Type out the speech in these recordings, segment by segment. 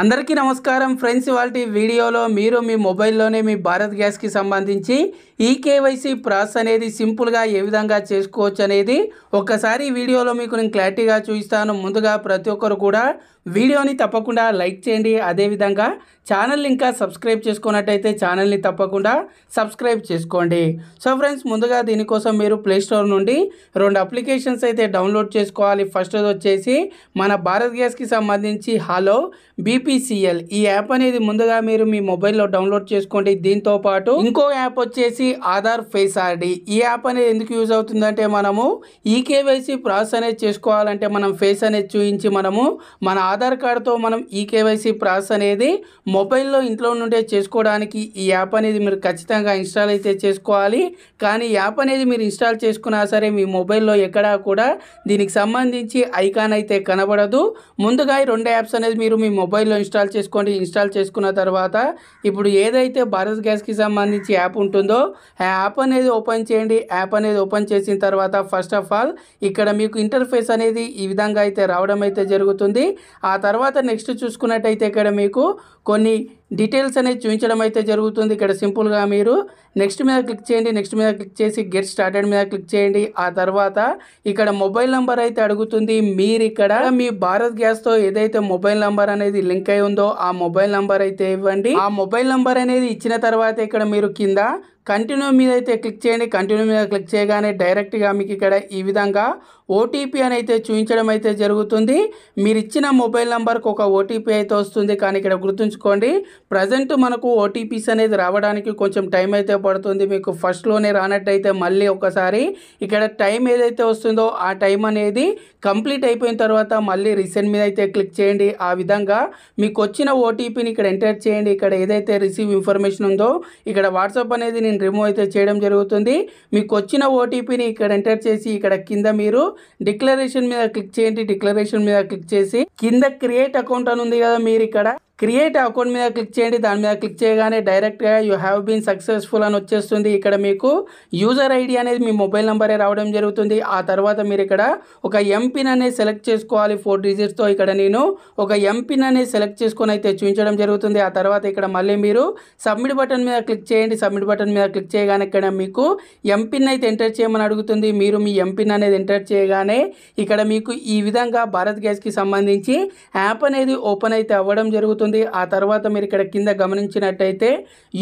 అందరికీ నమస్కారం ఫ్రెండ్స్ ఇవాళ వీడియోలో మీరు మీ మొబైల్లోనే మీ భారత్ గ్యాస్కి సంబంధించి ఈ కేవైసీ ప్రాసెస్ అనేది సింపుల్గా ఏ విధంగా చేసుకోవచ్చు అనేది ఒక్కసారి వీడియోలో మీకు నేను క్లారిటీగా చూపిస్తాను ముందుగా ప్రతి ఒక్కరు కూడా వీడియోని తప్పకుండా లైక్ చేయండి అదేవిధంగా ఛానల్ ఇంకా సబ్స్క్రైబ్ చేసుకున్నట్టయితే ఛానల్ని తప్పకుండా సబ్స్క్రైబ్ చేసుకోండి సో ఫ్రెండ్స్ ముందుగా దీనికోసం మీరు ప్లేస్టోర్ నుండి రెండు అప్లికేషన్స్ అయితే డౌన్లోడ్ చేసుకోవాలి ఫస్ట్ వచ్చేసి మన భారత్ గ్యాస్కి సంబంధించి హలో బీపీసీఎల్ ఈ యాప్ అనేది ముందుగా మీరు మీ మొబైల్లో డౌన్లోడ్ చేసుకోండి దీంతో పాటు ఇంకో యాప్ వచ్చేసి ఆధార్ ఫేస్ ఆర్డీ ఈ యాప్ అనేది ఎందుకు యూజ్ అవుతుందంటే మనము ఈకేవైసీ ప్రాసెస్ అనేది చేసుకోవాలంటే మనం ఫేస్ అనేది చూపించి మనము మన ఆధార్ కార్డుతో మనం ఈ కేవైసీ ప్రాసెస్ అనేది మొబైల్లో ఇంట్లో నుండే చేసుకోవడానికి ఈ యాప్ అనేది మీరు ఖచ్చితంగా ఇన్స్టాల్ అయితే చేసుకోవాలి కానీ యాప్ అనేది మీరు ఇన్స్టాల్ చేసుకున్నా సరే మీ మొబైల్లో ఎక్కడా కూడా దీనికి సంబంధించి ఐకాన్ అయితే కనబడదు ముందుగా ఈ రెండు యాప్స్ అనేది మీరు మీ మొబైల్లో ఇన్స్టాల్ చేసుకోండి ఇన్స్టాల్ చేసుకున్న తర్వాత ఇప్పుడు ఏదైతే భారత్ గ్యాస్కి సంబంధించి యాప్ ఉంటుందో ఆ యాప్ అనేది ఓపెన్ చేయండి యాప్ అనేది ఓపెన్ చేసిన తర్వాత ఫస్ట్ ఆఫ్ ఆల్ ఇక్కడ మీకు ఇంటర్ఫేస్ అనేది ఈ విధంగా అయితే రావడం అయితే జరుగుతుంది ఆ తర్వాత నెక్స్ట్ చూసుకున్నట్టయితే ఇక్కడ మీకు కొన్ని డీటెయిల్స్ అనేది చూపించడం అయితే జరుగుతుంది ఇక్కడ సింపుల్గా మీరు నెక్స్ట్ మీద క్లిక్ చేయండి నెక్స్ట్ మీద క్లిక్ చేసి గెట్ స్టార్టెడ్ మీద క్లిక్ చేయండి ఆ తర్వాత ఇక్కడ మొబైల్ నెంబర్ అయితే అడుగుతుంది మీరు ఇక్కడ మీ భారత్ గ్యాస్తో ఏదైతే మొబైల్ నెంబర్ అనేది లింక్ అయి ఉందో ఆ మొబైల్ నెంబర్ అయితే ఇవ్వండి ఆ మొబైల్ నెంబర్ అనేది ఇచ్చిన తర్వాత ఇక్కడ మీరు కింద కంటిన్యూ మీద అయితే క్లిక్ చేయండి కంటిన్యూ మీద క్లిక్ చేయగానే డైరెక్ట్గా మీకు ఇక్కడ ఈ విధంగా ఓటీపీ అని అయితే చూపించడం అయితే జరుగుతుంది మీరు ఇచ్చిన మొబైల్ నెంబర్కి ఒక ఓటీపీ అయితే వస్తుంది కానీ ఇక్కడ గుర్తుంచుకోండి ప్రజెంట్ మనకు ఓటీపీస్ అనేది రావడానికి కొంచెం టైం అయితే పడుతుంది మీకు ఫస్ట్లోనే రానట్టయితే మళ్ళీ ఒకసారి ఇక్కడ టైం ఏదైతే వస్తుందో ఆ టైం అనేది కంప్లీట్ అయిపోయిన తర్వాత మళ్ళీ రీసెంట్ మీద అయితే క్లిక్ చేయండి ఆ విధంగా మీకు వచ్చిన ఓటీపీని ఇక్కడ ఎంటర్ చేయండి ఇక్కడ ఏదైతే రిసీవ్ ఇన్ఫర్మేషన్ ఉందో ఇక్కడ వాట్సాప్ అనేది నేను దీన్ని రిమూవ్ అయితే చేయడం జరుగుతుంది మీకు వచ్చిన ఓటీపీని ఇక్కడ ఎంటర్ చేసి ఇక్కడ కింద మీరు డిక్లరేషన్ మీద క్లిక్ చేయండి డిక్లరేషన్ మీద క్లిక్ చేసి కింద క్రియేట్ అకౌంట్ అని ఉంది కదా మీరు ఇక్కడ క్రియేట్ అకౌంట్ మీద క్లిక్ చేయండి దాని మీద క్లిక్ చేయగానే డైరెక్ట్గా యూ హ్యావ్ బీన్ సక్సెస్ఫుల్ అని వచ్చేస్తుంది ఇక్కడ మీకు యూజర్ ఐడి అనేది మీ మొబైల్ నెంబరే రావడం జరుగుతుంది ఆ తర్వాత మీరు ఇక్కడ ఒక ఎంపిన్ అనేది సెలెక్ట్ చేసుకోవాలి ఫోర్ డిజిట్స్తో ఇక్కడ నేను ఒక ఎంపిన్ అనేది సెలెక్ట్ చేసుకొని అయితే చూపించడం జరుగుతుంది ఆ తర్వాత ఇక్కడ మళ్ళీ మీరు సబ్మిట్ బటన్ మీద క్లిక్ చేయండి సబ్మిట్ బటన్ మీద క్లిక్ చేయగానే ఇక్కడ మీకు ఎంపిన్ అయితే ఎంటర్ చేయమని అడుగుతుంది మీరు మీ ఎంపిన్ అనేది ఎంటర్ చేయగానే ఇక్కడ మీకు ఈ విధంగా భారత్ గ్యాస్కి సంబంధించి యాప్ అనేది ఓపెన్ అయితే అవ్వడం జరుగుతుంది ఉంటుంది ఆ తర్వాత మీరు ఇక్కడ కింద గమనించినట్టయితే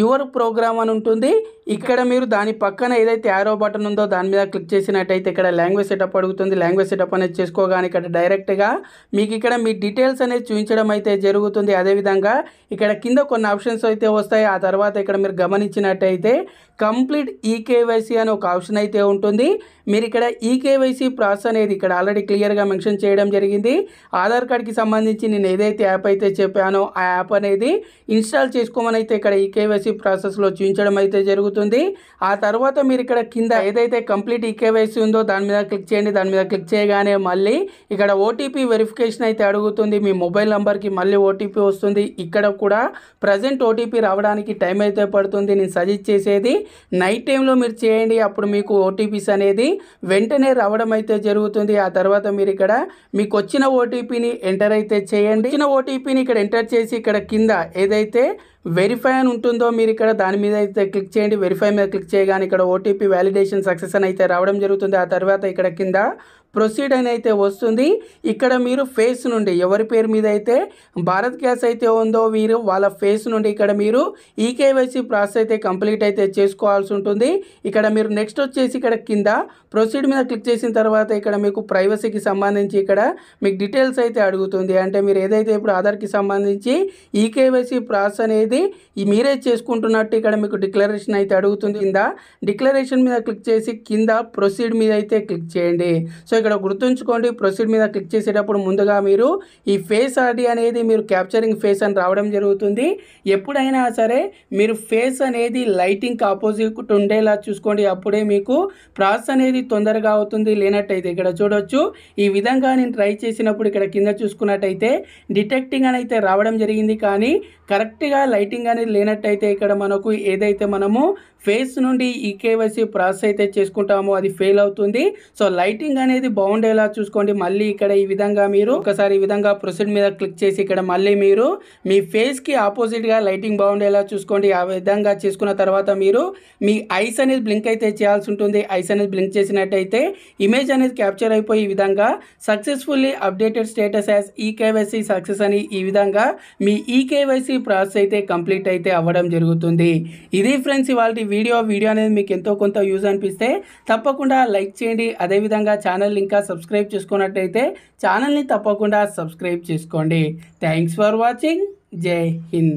యువర్ ప్రోగ్రామ్ అని ఉంటుంది ఇక్కడ మీరు దాని పక్కన ఏదైతే యారో బటన్ ఉందో దాని మీద క్లిక్ చేసినట్టయితే ఇక్కడ లాంగ్వేజ్ సెటప్ అడుగుతుంది లాంగ్వేజ్ సెటప్ అనేది చేసుకోగానే ఇక్కడ డైరెక్ట్గా మీకు ఇక్కడ మీ డీటెయిల్స్ అనేది చూపించడం అయితే జరుగుతుంది అదేవిధంగా ఇక్కడ కింద కొన్ని ఆప్షన్స్ అయితే వస్తాయి ఆ తర్వాత ఇక్కడ మీరు గమనించినట్టయితే కంప్లీట్ ఈకేవైసీ e అని ఒక ఆప్షన్ అయితే ఉంటుంది మీరు ఇక్కడ ఈకేవైసీ ప్రాసెస్ అనేది ఇక్కడ ఆల్రెడీ క్లియర్గా మెన్షన్ చేయడం జరిగింది ఆధార్ కార్డ్కి సంబంధించి నేను ఏదైతే యాప్ అయితే చెప్పానో ఆ యాప్ అనేది ఇన్స్టాల్ చేసుకోమని అయితే ఇక్కడ ఈకేవైసీ ప్రాసెస్లో చూపించడం అయితే జరుగుతుంది ఆ తర్వాత మీరు ఇక్కడ కింద ఏదైతే కంప్లీట్ ఈకేవైసీ ఉందో దాని మీద క్లిక్ చేయండి దాని మీద క్లిక్ చేయగానే మళ్ళీ ఇక్కడ ఓటీపీ వెరిఫికేషన్ అయితే అడుగుతుంది మీ మొబైల్ నెంబర్కి మళ్ళీ ఓటీపీ వస్తుంది ఇక్కడ కూడా ప్రజెంట్ ఓటీపీ రావడానికి టైం అయితే పడుతుంది నేను సజెస్ట్ చేసేది నైట్ టైంలో మీరు చేయండి అప్పుడు మీకు ఓటీపీస్ అనేది వెంటనే రావడం అయితే జరుగుతుంది ఆ తర్వాత మీరు ఇక్కడ మీకు వచ్చిన ఓటీపీని ఎంటర్ అయితే చేయండి వచ్చిన ఓటీపీని ఇక్కడ ఎంటర్ చేసి ఇక్కడ కింద ఏదైతే వెరిఫై అని ఉంటుందో మీరు ఇక్కడ దాని మీద అయితే క్లిక్ చేయండి వెరిఫై మీద క్లిక్ చేయగానే ఇక్కడ ఓటీపీ వ్యాలిడేషన్ సక్సెస్ అని అయితే రావడం జరుగుతుంది ఆ తర్వాత ఇక్కడ కింద ప్రొసీడ్ అని అయితే వస్తుంది ఇక్కడ మీరు ఫేస్ నుండి ఎవరి పేరు మీద అయితే భారత్ గ్యాస్ అయితే ఉందో వీరు వాళ్ళ ఫేస్ నుండి ఇక్కడ మీరు ఈకేవైసీ ప్రాసెస్ అయితే కంప్లీట్ అయితే చేసుకోవాల్సి ఉంటుంది ఇక్కడ మీరు నెక్స్ట్ వచ్చేసి ఇక్కడ కింద ప్రొసీడ్ మీద క్లిక్ చేసిన తర్వాత ఇక్కడ మీకు ప్రైవసీకి సంబంధించి ఇక్కడ మీకు డీటెయిల్స్ అయితే అడుగుతుంది అంటే మీరు ఏదైతే ఇప్పుడు ఆధార్కి సంబంధించి ఈకేవైసీ ప్రాసెస్ అనేది మీరే చేసుకుంటున్నట్టు ఇక్కడ మీకు డిక్లరేషన్ అయితే అడుగుతుంది కింద డిక్లరేషన్ మీద క్లిక్ చేసి కింద ప్రొసీడ్ మీద అయితే క్లిక్ చేయండి సో ఇక్కడ గుర్తుంచుకోండి ప్రొసీడ్ మీద క్లిక్ చేసేటప్పుడు ముందుగా మీరు ఈ ఫేస్ ఆర్డీ అనేది మీరు క్యాప్చరింగ్ ఫేస్ అని రావడం జరుగుతుంది ఎప్పుడైనా సరే మీరు ఫేస్ అనేది లైటింగ్కి ఆపోజిట్ ఉండేలా చూసుకోండి అప్పుడే మీకు ప్రాసెస్ అనేది తొందరగా అవుతుంది లేనట్టయితే ఇక్కడ చూడొచ్చు ఈ విధంగా నేను ట్రై చేసినప్పుడు ఇక్కడ కింద చూసుకున్నట్టయితే డిటెక్టింగ్ అని అయితే రావడం జరిగింది కానీ కరెక్ట్గా లైటింగ్ అనేది లేనట్టయితే ఇక్కడ మనకు ఏదైతే మనము ఫేస్ నుండి ఈ కేవైసీ ప్రాసెస్ అయితే చేసుకుంటామో అది ఫెయిల్ అవుతుంది సో లైటింగ్ అనేది అనేది బాగుండేలా చూసుకోండి మళ్ళీ ఇక్కడ ఈ విధంగా మీరు ఒకసారి ఈ విధంగా ప్రొసీడ్ మీద క్లిక్ చేసి ఇక్కడ మళ్ళీ మీరు మీ ఫేస్కి ఆపోజిట్గా లైటింగ్ బాగుండేలా చూసుకోండి ఆ విధంగా చేసుకున్న తర్వాత మీరు మీ ఐస్ అనేది బ్లింక్ అయితే చేయాల్సి ఉంటుంది ఐస్ అనేది బ్లింక్ చేసినట్టయితే ఇమేజ్ అనేది క్యాప్చర్ అయిపోయి ఈ విధంగా successfully updated status as eKYC success అని ఈ విధంగా మీ ఈకేవైసీ e ప్రాసెస్ అయితే కంప్లీట్ అయితే అవ్వడం జరుగుతుంది ఇది ఫ్రెండ్స్ ఇవాళ వీడియో వీడియో అనేది మీకు ఎంతో కొంత యూజ్ అనిపిస్తే తప్పకుండా లైక్ చేయండి అదేవిధంగా ఛానల్ ఇంకా సబ్స్క్రైబ్ చేసుకున్నట్టయితే ఛానల్ని తప్పకుండా సబ్స్క్రైబ్ చేసుకోండి థ్యాంక్స్ ఫర్ వాచింగ్ జై హింద్